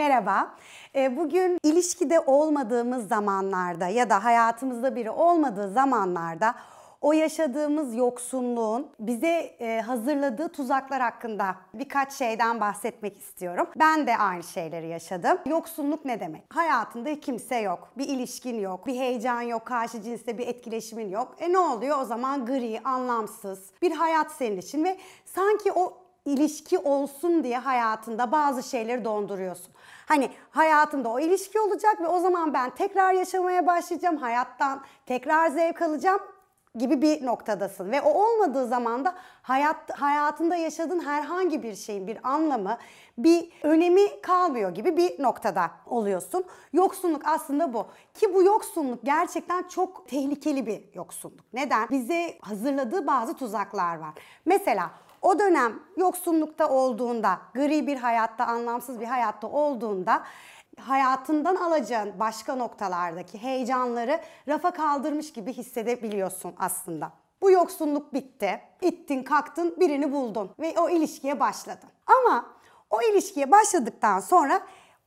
Merhaba. Ee, bugün ilişkide olmadığımız zamanlarda ya da hayatımızda biri olmadığı zamanlarda o yaşadığımız yoksunluğun bize e, hazırladığı tuzaklar hakkında birkaç şeyden bahsetmek istiyorum. Ben de aynı şeyleri yaşadım. Yoksunluk ne demek? Hayatında kimse yok, bir ilişkin yok, bir heyecan yok, karşı cinsle bir etkileşimin yok. E ne oluyor? O zaman gri, anlamsız bir hayat senin için ve sanki o ilişki olsun diye hayatında bazı şeyleri donduruyorsun. Hani hayatında o ilişki olacak ve o zaman ben tekrar yaşamaya başlayacağım, hayattan tekrar zevk alacağım gibi bir noktadasın ve o olmadığı zaman da hayat hayatında yaşadığın herhangi bir şeyin bir anlamı, bir önemi kalmıyor gibi bir noktada oluyorsun. Yoksunluk aslında bu. Ki bu yoksunluk gerçekten çok tehlikeli bir yoksunluk. Neden? Bize hazırladığı bazı tuzaklar var. Mesela o dönem yoksunlukta olduğunda, gri bir hayatta, anlamsız bir hayatta olduğunda hayatından alacağın başka noktalardaki heyecanları rafa kaldırmış gibi hissedebiliyorsun aslında. Bu yoksunluk bitti. İttin, kalktın, birini buldun ve o ilişkiye başladın. Ama o ilişkiye başladıktan sonra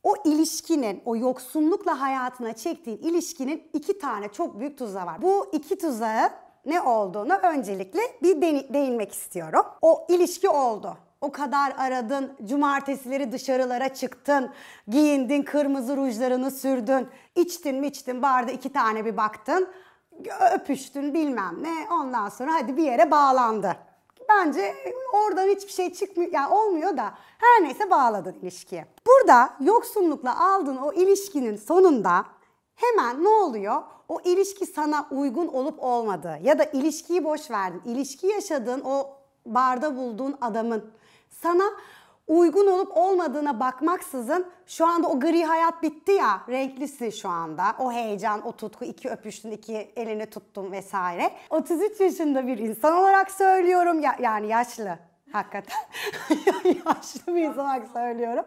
o ilişkinin, o yoksunlukla hayatına çektiğin ilişkinin iki tane çok büyük tuzağı var. Bu iki tuzağı ne olduğunu öncelikle bir değinmek istiyorum. O ilişki oldu. O kadar aradın, cumartesileri dışarılara çıktın, giyindin, kırmızı rujlarını sürdün, içtin mi içtin, barda iki tane bir baktın, öpüştün bilmem ne, ondan sonra hadi bir yere bağlandı. Bence oradan hiçbir şey çıkmıyor, yani olmuyor da her neyse bağladın ilişkiyi. Burada yoksunlukla aldın o ilişkinin sonunda hemen ne oluyor? O ilişki sana uygun olup olmadı? ya da ilişkiyi boş verdin. İlişki yaşadığın o barda bulduğun adamın sana uygun olup olmadığına bakmaksızın şu anda o gri hayat bitti ya renklisi şu anda. O heyecan, o tutku, iki öpüştün, iki elini tuttum vesaire. 33 yaşında bir insan olarak söylüyorum ya, yani yaşlı hakikaten yaşlı bir insan olarak söylüyorum.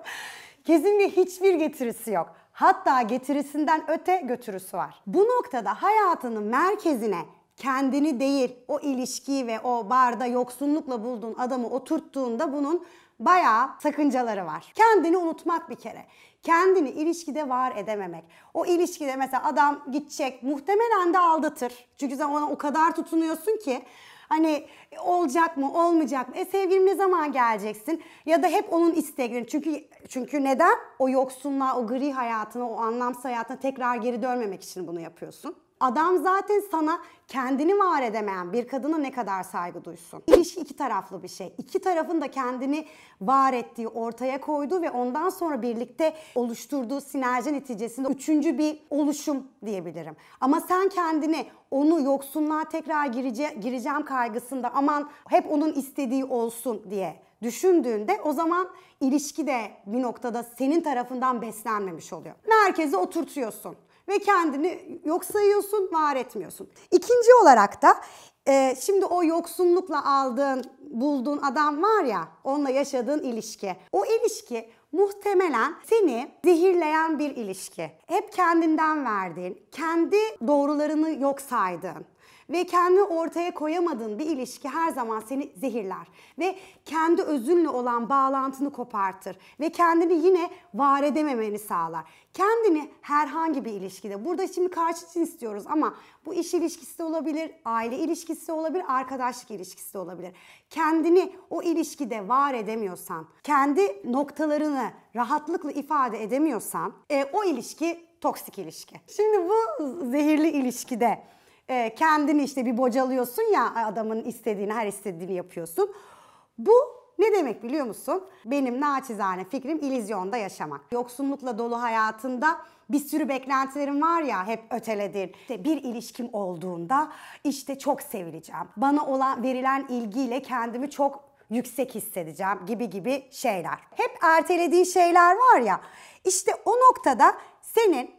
Kesinlikle hiçbir getirisi yok. Hatta getirisinden öte götürüsü var. Bu noktada hayatının merkezine kendini değil o ilişkiyi ve o barda yoksunlukla bulduğun adamı oturttuğunda bunun bayağı sakıncaları var. Kendini unutmak bir kere. Kendini ilişkide var edememek. O ilişkide mesela adam gidecek muhtemelen de aldatır. Çünkü sen ona o kadar tutunuyorsun ki Hani e, olacak mı, olmayacak mı? E sevgilim ne zaman geleceksin? Ya da hep onun istekleri. Çünkü çünkü neden? O yoksunluğa, o gri hayatına, o anlamsız hayatına tekrar geri dönmemek için bunu yapıyorsun. Adam zaten sana kendini var edemeyen bir kadına ne kadar saygı duysun. İlişki iki taraflı bir şey. İki tarafın da kendini var ettiği, ortaya koyduğu ve ondan sonra birlikte oluşturduğu sinerji neticesinde üçüncü bir oluşum diyebilirim. Ama sen kendini onu yoksunluğa tekrar girece gireceğim kaygısında aman hep onun istediği olsun diye düşündüğünde o zaman ilişki de bir noktada senin tarafından beslenmemiş oluyor. Merkeze oturtuyorsun ve kendini yok sayıyorsun, var etmiyorsun. İkinci olarak da e, şimdi o yoksunlukla aldığın, bulduğun adam var ya, onunla yaşadığın ilişki. O ilişki muhtemelen seni zehirleyen bir ilişki. Hep kendinden verdiğin, kendi doğrularını yok saydığın, ve kendi ortaya koyamadığın bir ilişki her zaman seni zehirler ve kendi özünle olan bağlantını kopartır ve kendini yine var edememeni sağlar. Kendini herhangi bir ilişkide, burada şimdi karşı cins istiyoruz ama bu iş ilişkisi de olabilir, aile ilişkisi de olabilir, arkadaşlık ilişkisi de olabilir. Kendini o ilişkide var edemiyorsan, kendi noktalarını rahatlıkla ifade edemiyorsan e, o ilişki toksik ilişki. Şimdi bu zehirli ilişkide e, kendini işte bir bocalıyorsun ya adamın istediğini her istediğini yapıyorsun. Bu ne demek biliyor musun? Benim naçizane fikrim ilizyonda yaşamak. Yoksunlukla dolu hayatında bir sürü beklentilerim var ya hep öteledir. İşte bir ilişkim olduğunda işte çok sevileceğim. Bana olan verilen ilgiyle kendimi çok yüksek hissedeceğim gibi gibi şeyler. Hep ertelediği şeyler var ya. İşte o noktada senin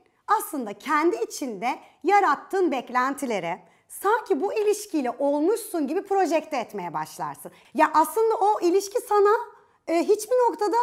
aslında kendi içinde yarattığın beklentilere sanki bu ilişkiyle olmuşsun gibi projekte etmeye başlarsın. Ya aslında o ilişki sana e, hiçbir noktada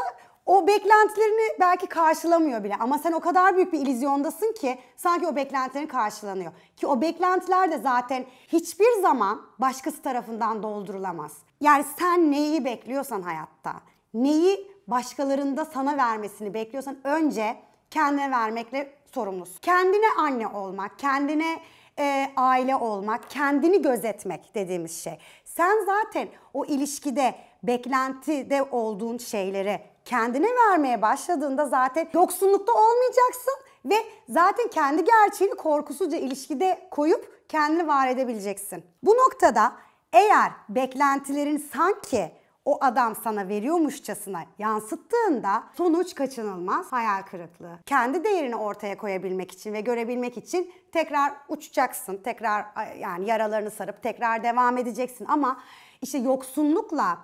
o beklentilerini belki karşılamıyor bile ama sen o kadar büyük bir ilizyondasın ki sanki o beklentilerin karşılanıyor. Ki o beklentiler de zaten hiçbir zaman başkası tarafından doldurulamaz. Yani sen neyi bekliyorsan hayatta, neyi başkalarında sana vermesini bekliyorsan önce kendine vermekle sorumlusun. Kendine anne olmak, kendine e, aile olmak, kendini gözetmek dediğimiz şey. Sen zaten o ilişkide, beklentide olduğun şeyleri kendine vermeye başladığında zaten yoksunlukta olmayacaksın ve zaten kendi gerçeğini korkusuzca ilişkide koyup kendini var edebileceksin. Bu noktada eğer beklentilerin sanki o adam sana veriyormuşçasına yansıttığında sonuç kaçınılmaz hayal kırıklığı. Kendi değerini ortaya koyabilmek için ve görebilmek için tekrar uçacaksın. Tekrar yani yaralarını sarıp tekrar devam edeceksin ama işte yoksunlukla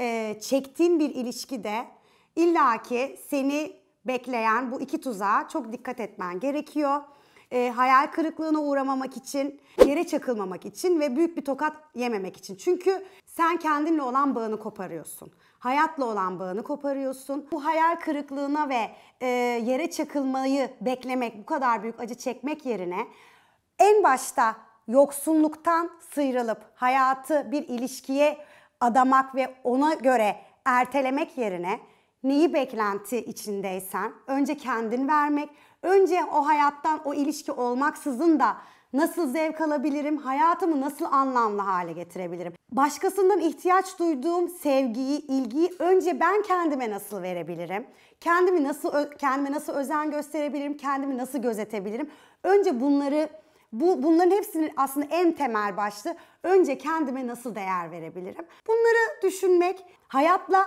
e, çektiğin bir ilişkide illaki seni bekleyen bu iki tuzağa çok dikkat etmen gerekiyor e, hayal kırıklığına uğramamak için, yere çakılmamak için ve büyük bir tokat yememek için. Çünkü sen kendinle olan bağını koparıyorsun. Hayatla olan bağını koparıyorsun. Bu hayal kırıklığına ve e, yere çakılmayı beklemek, bu kadar büyük acı çekmek yerine en başta yoksunluktan sıyrılıp hayatı bir ilişkiye adamak ve ona göre ertelemek yerine neyi beklenti içindeysen önce kendin vermek, önce o hayattan o ilişki olmaksızın da nasıl zevk alabilirim, hayatımı nasıl anlamlı hale getirebilirim. Başkasından ihtiyaç duyduğum sevgiyi, ilgiyi önce ben kendime nasıl verebilirim? Kendimi nasıl kendime nasıl özen gösterebilirim? Kendimi nasıl gözetebilirim? Önce bunları bu, bunların hepsinin aslında en temel başlı önce kendime nasıl değer verebilirim? Bunları düşünmek hayatla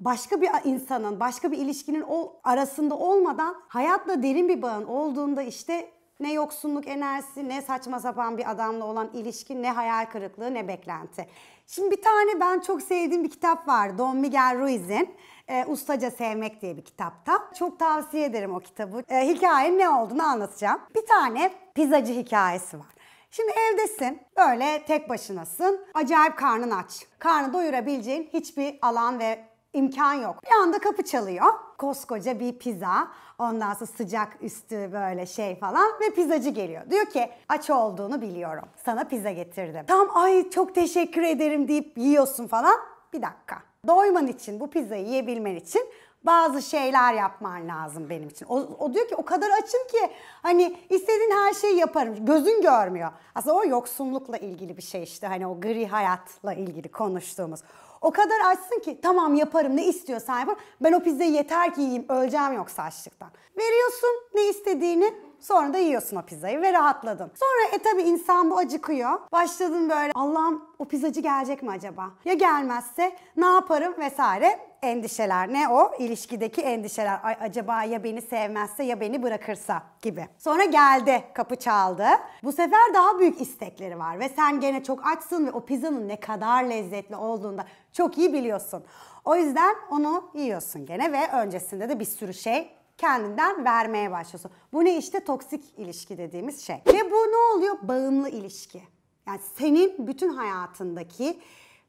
başka bir insanın, başka bir ilişkinin o arasında olmadan hayatla derin bir bağın olduğunda işte ne yoksunluk enerjisi, ne saçma sapan bir adamla olan ilişki, ne hayal kırıklığı, ne beklenti. Şimdi bir tane ben çok sevdiğim bir kitap var. Don Miguel Ruiz'in e, Ustaca Sevmek diye bir kitapta. Çok tavsiye ederim o kitabı. E, hikayenin ne olduğunu anlatacağım. Bir tane pizzacı hikayesi var. Şimdi evdesin, böyle tek başınasın, acayip karnın aç. Karnı doyurabileceğin hiçbir alan ve imkan yok. Bir anda kapı çalıyor. Koskoca bir pizza. Ondan sonra sıcak üstü böyle şey falan ve pizzacı geliyor. Diyor ki aç olduğunu biliyorum. Sana pizza getirdim. Tam ay çok teşekkür ederim deyip yiyorsun falan. Bir dakika. Doyman için bu pizzayı yiyebilmen için bazı şeyler yapman lazım benim için. O, o diyor ki o kadar açım ki hani istediğin her şeyi yaparım. Gözün görmüyor. Aslında o yoksunlukla ilgili bir şey işte. Hani o gri hayatla ilgili konuştuğumuz. O kadar açsın ki tamam yaparım ne istiyorsan yaparım. Ben o pizzayı yeter ki yiyeyim öleceğim yoksa açlıktan. Veriyorsun ne istediğini Sonra da yiyorsun o pizzayı ve rahatladın. Sonra e tabi insan bu acıkıyor. Başladın böyle Allah'ım o pizzacı gelecek mi acaba? Ya gelmezse ne yaparım vesaire endişeler. Ne o? İlişkideki endişeler. Ay acaba ya beni sevmezse ya beni bırakırsa gibi. Sonra geldi, kapı çaldı. Bu sefer daha büyük istekleri var ve sen gene çok açsın ve o pizzanın ne kadar lezzetli olduğunda çok iyi biliyorsun. O yüzden onu yiyorsun gene ve öncesinde de bir sürü şey kendinden vermeye başlıyorsun. Bu ne işte toksik ilişki dediğimiz şey. Ve bu ne oluyor? Bağımlı ilişki. Yani senin bütün hayatındaki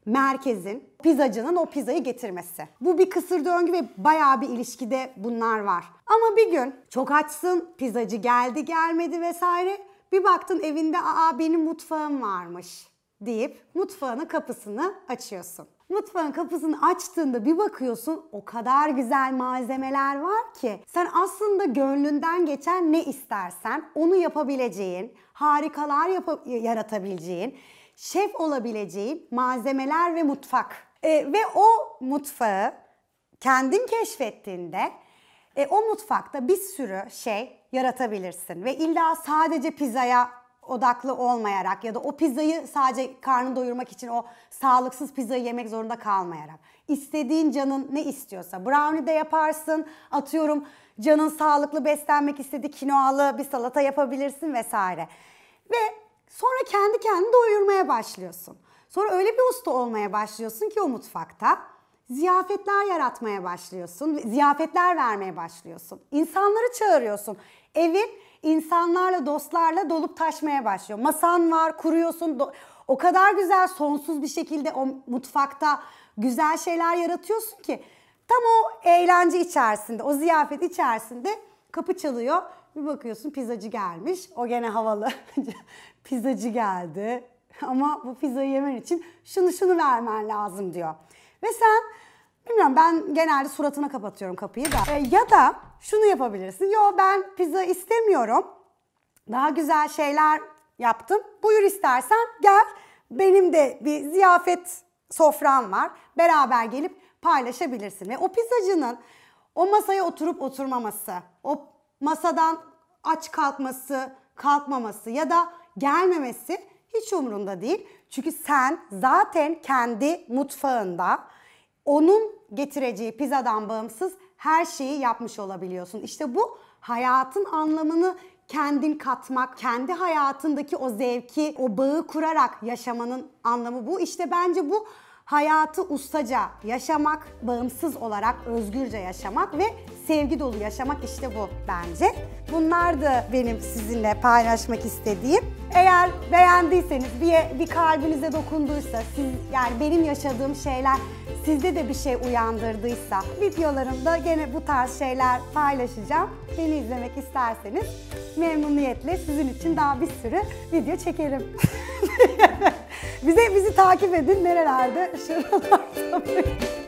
merkezin, pizzacının o pizzayı getirmesi. Bu bir kısır döngü ve bayağı bir ilişkide bunlar var. Ama bir gün çok açsın, pizzacı geldi gelmedi vesaire. Bir baktın evinde aa benim mutfağım varmış deyip mutfağının kapısını açıyorsun. Mutfağın kapısını açtığında bir bakıyorsun o kadar güzel malzemeler var ki sen aslında gönlünden geçen ne istersen onu yapabileceğin, harikalar yap yaratabileceğin, şef olabileceğin malzemeler ve mutfak. E, ve o mutfağı kendin keşfettiğinde e, o mutfakta bir sürü şey yaratabilirsin ve illa sadece pizzaya odaklı olmayarak ya da o pizzayı sadece karnını doyurmak için o sağlıksız pizzayı yemek zorunda kalmayarak. İstediğin canın ne istiyorsa brownie de yaparsın atıyorum canın sağlıklı beslenmek istediği kinoalı bir salata yapabilirsin vesaire. Ve sonra kendi kendini doyurmaya başlıyorsun. Sonra öyle bir usta olmaya başlıyorsun ki o mutfakta ziyafetler yaratmaya başlıyorsun, ziyafetler vermeye başlıyorsun. İnsanları çağırıyorsun. Evin insanlarla, dostlarla dolup taşmaya başlıyor. Masan var, kuruyorsun. O kadar güzel, sonsuz bir şekilde o mutfakta güzel şeyler yaratıyorsun ki tam o eğlence içerisinde, o ziyafet içerisinde kapı çalıyor. Bir bakıyorsun pizzacı gelmiş. O gene havalı. pizzacı geldi. Ama bu pizzayı yemen için şunu şunu vermen lazım diyor. Ve sen Bilmiyorum ben genelde suratına kapatıyorum kapıyı da. E, ya da şunu yapabilirsin. Yo ben pizza istemiyorum. Daha güzel şeyler yaptım. Buyur istersen gel. Benim de bir ziyafet sofram var. Beraber gelip paylaşabilirsin. Ve o pizzacının o masaya oturup oturmaması, o masadan aç kalkması, kalkmaması ya da gelmemesi hiç umurunda değil. Çünkü sen zaten kendi mutfağında onun getireceği pizzadan bağımsız her şeyi yapmış olabiliyorsun. İşte bu hayatın anlamını kendin katmak, kendi hayatındaki o zevki, o bağı kurarak yaşamanın anlamı bu. İşte bence bu hayatı ustaca yaşamak, bağımsız olarak özgürce yaşamak ve sevgi dolu yaşamak işte bu bence. Bunlar da benim sizinle paylaşmak istediğim. Eğer beğendiyseniz, bir, bir kalbinize dokunduysa, siz yani benim yaşadığım şeyler sizde de bir şey uyandırdıysa videolarımda gene bu tarz şeyler paylaşacağım. Beni izlemek isterseniz memnuniyetle sizin için daha bir sürü video çekerim. Bize bizi takip edin nerelerde şuralarda.